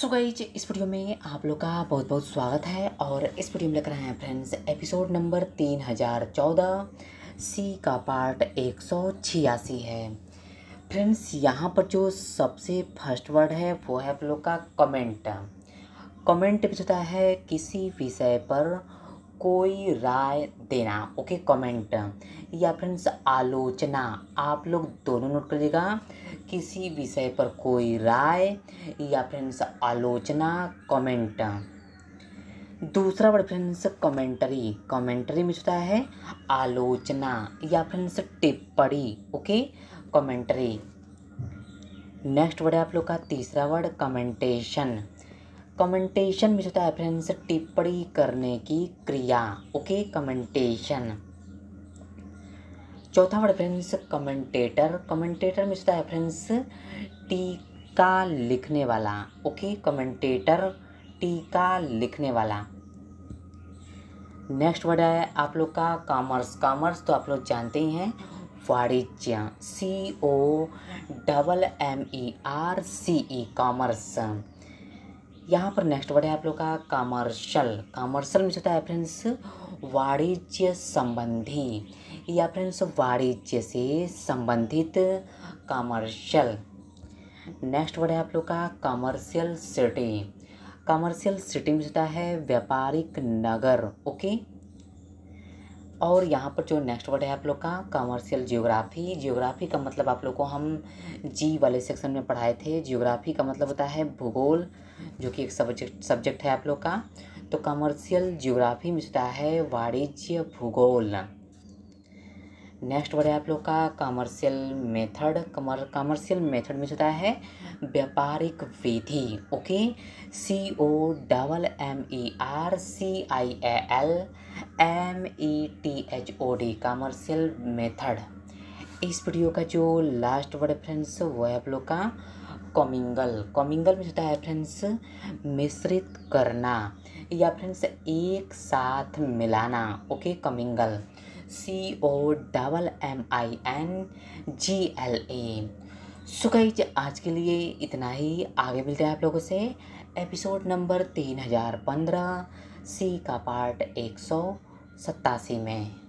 सो गई इस वीडियो में आप लोग का बहुत बहुत स्वागत है और इस वीडियो में लग रहा है फ्रेंड्स एपिसोड नंबर तीन हज़ार चौदह सी का पार्ट एक सौ छियासी है फ्रेंड्स यहाँ पर जो सबसे फर्स्ट वर्ड है वो है आप लोग का कमेंट कमेंट होता है किसी विषय पर कोई राय देना ओके कमेंट या फ्रेंड्स आलोचना आप लोग दोनों नोट कर लीजिएगा किसी विषय पर कोई राय या फ्रेंड्स आलोचना कमेंट दूसरा वर्ड फ्रेंड्स कमेंट्री कमेंट्री में होता है आलोचना या फ्रेंड्स टिप्पणी ओके कमेंट्री नेक्स्ट वर्ड है आप लोग का तीसरा वर्ड कमेंटेशन कमेंटेशन में होता है फ्रेंड्स टिप्पणी करने की क्रिया ओके कमेंटेशन चौथा वर्ड फ्रेंड्स कमेंटेटर कमेंटेटर में होता है फ्रेंड्स टीका लिखने वाला ओके कमेंटेटर टीका लिखने वाला नेक्स्ट वर्ड है आप लोग का कॉमर्स कॉमर्स तो आप लोग जानते ही हैं वाणिज्य C O double M E R C E commerce यहाँ पर नेक्स्ट वर्ड है आप लोग का कॉमर्शल कॉमर्शल में सुधा है फ्रेंड्स वाणिज्य संबंधी या फ्रेंड्स वाणिज्य से संबंधित कमर्शियल नेक्स्ट वर्ड है आप लोग का कमर्शियल सिटी कमर्शियल सिटी में होता है व्यापारिक नगर ओके और यहाँ पर जो नेक्स्ट वर्ड है आप लोग का कमर्शियल जियोग्राफी जियोग्राफी का मतलब आप लोग को हम जी वाले सेक्शन में पढ़ाए थे जियोग्राफी का मतलब होता है भूगोल जो कि एक सब्जेक्ट सब्जेक्ट है आप लोग का तो कमर्शियल जियोग्राफी में होता है वाणिज्य भूगोल नेक्स्ट वर्ड है आप लोग का कमर्शियल मेथड कमर कमर्शियल मेथड में होता है व्यापारिक विधि okay C O double M E R C I A L M E T H O D commercial method इस वीडियो का जो लास्ट वर्ड है फ्रेंड्स वो है आप लोग का कॉमिंगल कॉमिंगल में होता है फ्रेंड्स मिश्रित करना या फ्रेंड्स एक साथ मिलाना okay commingle C O double M I N G L A so आज के लिए इतना ही आगे मिलते हैं आप लोगों से एपिसोड नंबर तीन हज़ार पंद्रह सी का पार्ट एक सौ सत्तासी में